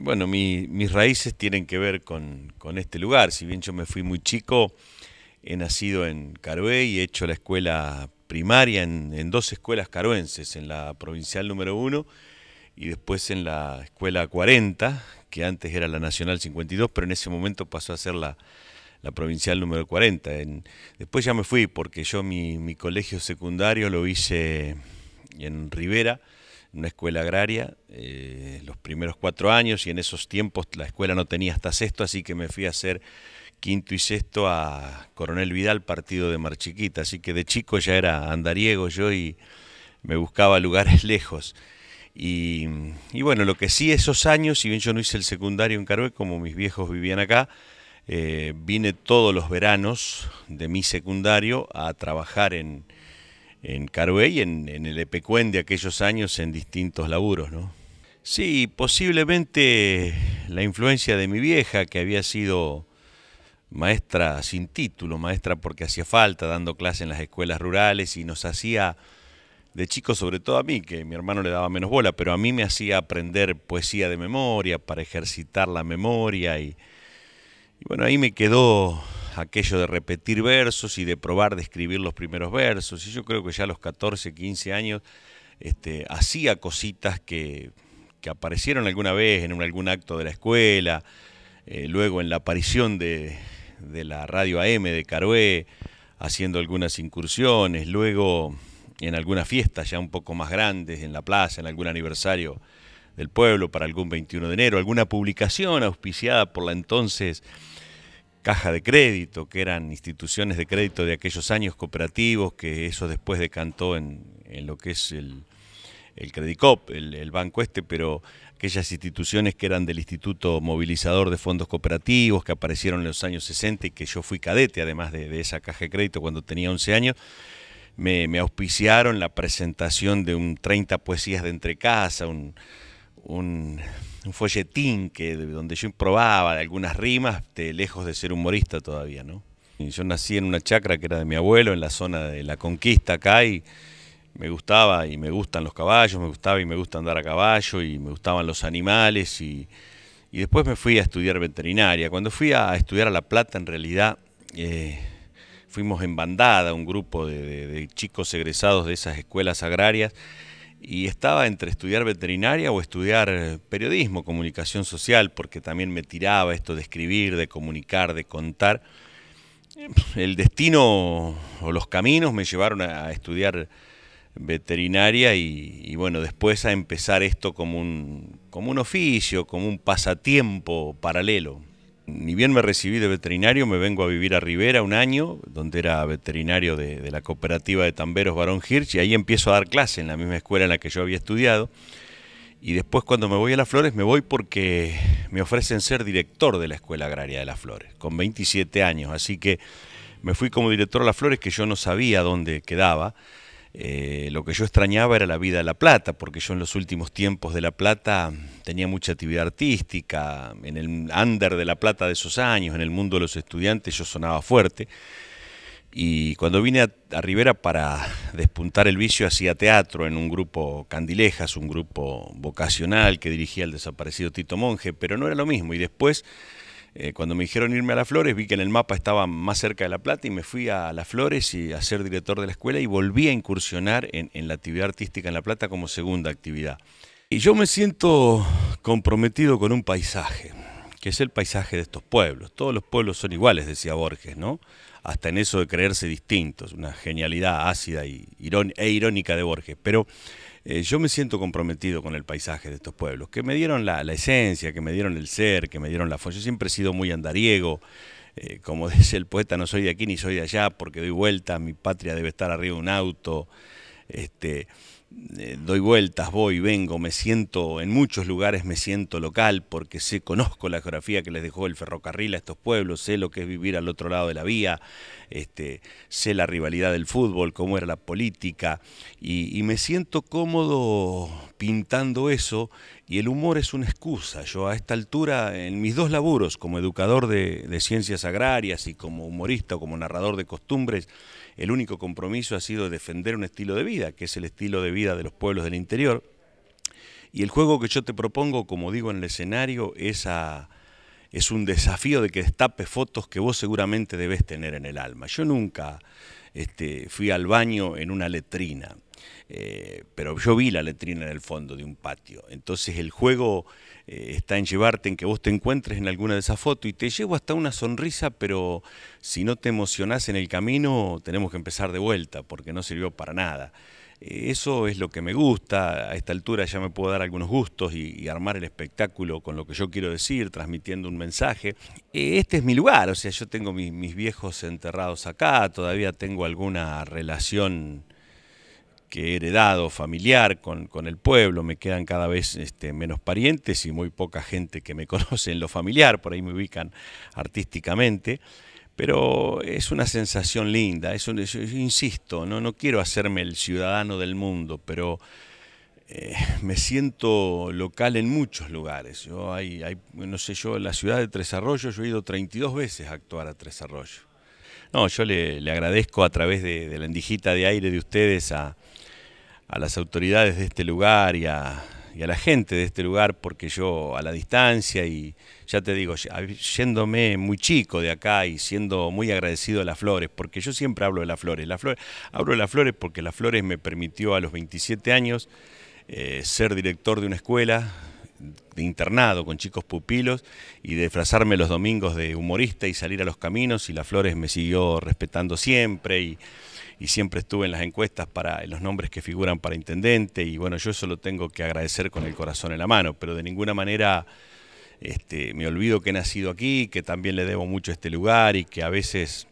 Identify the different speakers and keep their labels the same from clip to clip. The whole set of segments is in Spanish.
Speaker 1: bueno, mis raíces tienen que ver con, este lugar. Si bien yo me fui muy chico, he nacido en Carué y he hecho la escuela primaria en, dos escuelas caruenses, en la provincial número uno y después en la escuela 40, que antes era la nacional 52, pero en ese momento pasó a ser la, provincial número 40. después ya me fui porque yo mi, mi colegio secundario lo hice en Rivera una escuela agraria eh, los primeros cuatro años y en esos tiempos la escuela no tenía hasta sexto, así que me fui a hacer quinto y sexto a Coronel Vidal, partido de Marchiquita, así que de chico ya era andariego yo y me buscaba lugares lejos. Y, bueno, lo que sí esos años, si bien yo no hice el secundario en Carué, como mis viejos vivían acá, eh, vine todos los veranos de mi secundario a trabajar en, en Carué y en, el Epecuén de aquellos años en distintos laburos, ¿no? Sí, posiblemente la influencia de mi vieja, que había sido maestra sin título, maestra porque hacía falta, dando clase en las escuelas rurales y nos hacía, de chico sobre todo a mí, que mi hermano le daba menos bola, pero a mí me hacía aprender poesía de memoria para ejercitar la memoria y bueno, ahí me quedó aquello de repetir versos y de probar de escribir los primeros versos. Y yo creo que ya a los 14, 15 años este, hacía cositas que, que, aparecieron alguna vez en algún acto de la escuela, eh, luego en la aparición de, de, la radio AM de Carué, haciendo algunas incursiones, luego en algunas fiestas ya un poco más grandes, en la plaza, en algún aniversario del pueblo, para algún 21 de enero, alguna publicación auspiciada por la entonces caja de crédito, que eran instituciones de crédito de aquellos años cooperativos, que eso después decantó en, lo que es el, el Credicop, el, banco este, pero aquellas instituciones que eran del Instituto Movilizador de Fondos Cooperativos, que aparecieron en los años 60 y que yo fui cadete además de, esa caja de crédito cuando tenía 11 años, me, auspiciaron la presentación de un 30 poesías de entrecasa, un un, folletín que, donde yo probaba algunas rimas, lejos de ser humorista todavía, ¿no? yo nací en una chacra que era de mi abuelo, en la zona de la Conquista acá, y me gustaba y me gustan los caballos, me gustaba y me gusta andar a caballo, y me gustaban los animales, y, después me fui a estudiar veterinaria. Cuando fui a estudiar a La Plata, en realidad... Eh, fuimos en bandada, un grupo de chicos egresados de esas escuelas agrarias, y estaba entre estudiar veterinaria o estudiar eh, periodismo, comunicación social, porque también me tiraba esto de escribir, de comunicar, de contar. El destino o los caminos me llevaron a estudiar veterinaria y, bueno, después a empezar esto como un, como un oficio, como un pasatiempo paralelo ni bien me recibí de veterinario, me vengo a vivir a Rivera un año, donde era veterinario de, la cooperativa de tamberos Barón Hirsch, y ahí empiezo a dar clase en la misma escuela en la que yo había estudiado. Y después cuando me voy a Las Flores, me voy porque me ofrecen ser director de la Escuela Agraria de Las Flores, con 27 años. Así que me fui como director a Las Flores, que yo no sabía dónde quedaba. Eh, lo que yo extrañaba era la vida de La Plata, porque yo en los últimos tiempos de La Plata tenía mucha actividad artística, en el under de La Plata de esos años, en el mundo de los estudiantes yo sonaba fuerte. Y cuando vine a, a Rivera para despuntar el vicio hacía teatro en un grupo Candilejas, un grupo vocacional que dirigía el desaparecido Tito Monge, pero no era lo mismo. Y después eh, cuando me dijeron irme a Las Flores, vi que en el mapa estaba más cerca de La Plata y me fui a Las Flores y a ser director de la escuela y volví a incursionar en la actividad artística en La Plata como segunda actividad. Y yo me siento comprometido con un paisaje que es el paisaje de estos pueblos. Todos los pueblos son iguales, decía Borges, ¿no? Hasta en eso de creerse distintos, una genialidad ácida y e irónica de Borges. Pero eh, yo me siento comprometido con el paisaje de estos pueblos, que me dieron la, esencia, que me dieron el ser, que me dieron la fuerza. Yo siempre he sido muy andariego, eh, como dice el poeta, no soy de aquí ni soy de allá, porque doy vuelta, mi patria debe estar arriba de un auto. Este, eh, doy vueltas, voy, vengo, me siento, en muchos lugares me siento local porque sé, conozco la geografía que les dejó el ferrocarril a estos pueblos, sé lo que es vivir al otro lado de la vía, este, sé la rivalidad del fútbol, cómo era la política, y me siento cómodo pintando eso y el humor es una excusa. Yo a esta altura, en mis dos laburos, como educador de, ciencias agrarias y como humorista o como narrador de costumbres, el único compromiso ha sido defender un estilo de vida, que es el estilo de vida de los pueblos del interior. Y el juego que yo te propongo, como digo en el escenario, es a, es un desafío de que destape fotos que vos seguramente debes tener en el alma. Yo nunca este, fui al baño en una letrina, eh, pero yo vi la letrina en el fondo de un patio. Entonces el juego eh, está en llevarte, en que vos te encuentres en alguna de esas fotos y te llevo hasta una sonrisa, pero si no te emocionás en el camino, tenemos que empezar de vuelta porque no sirvió para nada. Eso es lo que me gusta. A esta altura ya me puedo dar algunos gustos y, armar el espectáculo con lo que yo quiero decir, transmitiendo un mensaje. E, este es mi lugar, o sea, yo tengo mis viejos enterrados acá, todavía tengo alguna relación que he heredado familiar con, el pueblo, me quedan cada vez este, menos parientes y muy poca gente que me conoce en lo familiar, por ahí me ubican artísticamente. Pero es una sensación linda, es yo, insisto, ¿no? no quiero hacerme el ciudadano del mundo, pero eh, me siento local en muchos lugares. Yo hay, hay, no sé, yo en la ciudad de Tres Arroyos, yo he ido 32 veces a actuar a Tres Arroyos. No, yo le, agradezco a través de, la endijita de aire de ustedes a, a las autoridades de este lugar y a, y a la gente de este lugar, porque yo a la distancia y ya te digo, yéndome muy chico de acá y siendo muy agradecido a las flores, porque yo siempre hablo de las flores. La flores hablo de las flores porque las flores me permitió a los 27 años eh, ser director de una escuela de internado con chicos pupilos y disfrazarme los domingos de humorista y salir a los caminos y las flores me siguió respetando siempre y siempre estuve en las encuestas para los nombres que figuran para intendente y bueno, yo eso lo tengo que agradecer con el corazón en la mano, pero de ninguna manera este, me olvido que he nacido aquí, que también le debo mucho a este lugar y que a veces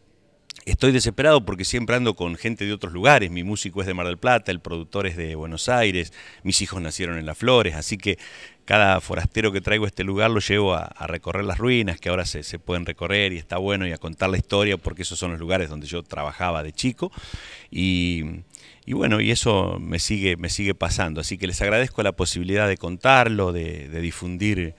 Speaker 1: Estoy desesperado porque siempre ando con gente de otros lugares. Mi músico es de Mar del Plata, el productor es de Buenos Aires, mis hijos nacieron en Las Flores, así que cada forastero que traigo a este lugar lo llevo a, recorrer las ruinas que ahora se, pueden recorrer y está bueno y a contar la historia porque esos son los lugares donde yo trabajaba de chico. Y, bueno, y eso me sigue, me sigue pasando. Así que les agradezco la posibilidad de contarlo, de difundir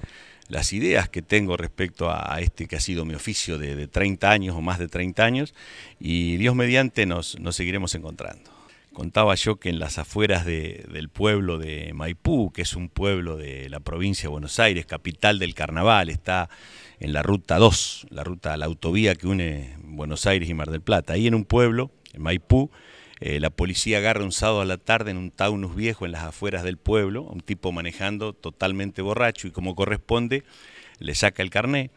Speaker 1: las ideas que tengo respecto a, este que ha sido mi oficio de, 30 años o más de 30 años y Dios mediante nos, seguiremos encontrando. Contaba yo que en las afueras del pueblo de Maipú, que es un pueblo de la provincia de Buenos Aires, capital del carnaval, está en la ruta 2, la ruta, la autovía que une Buenos Aires y Mar del Plata. Ahí en un pueblo, en Maipú, eh, la policía agarra un sábado a la tarde en un taunus viejo en las afueras del pueblo, un tipo manejando totalmente borracho y como corresponde le saca el carné.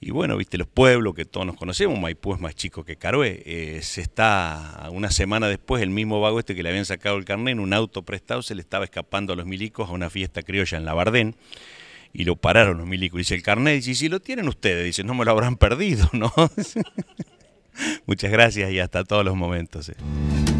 Speaker 1: Y bueno, viste los pueblos que todos nos conocemos, Maipú es más chico que Carué. Eh, se está, una semana después, el mismo vago este que le habían sacado el carné en un auto prestado se le estaba escapando a los milicos a una fiesta criolla en Labardén y lo pararon los milicos. Dice el carnet, y si lo tienen ustedes, dice, no me lo habrán perdido, ¿no? Muchas gracias y hasta todos los momentos. Eh.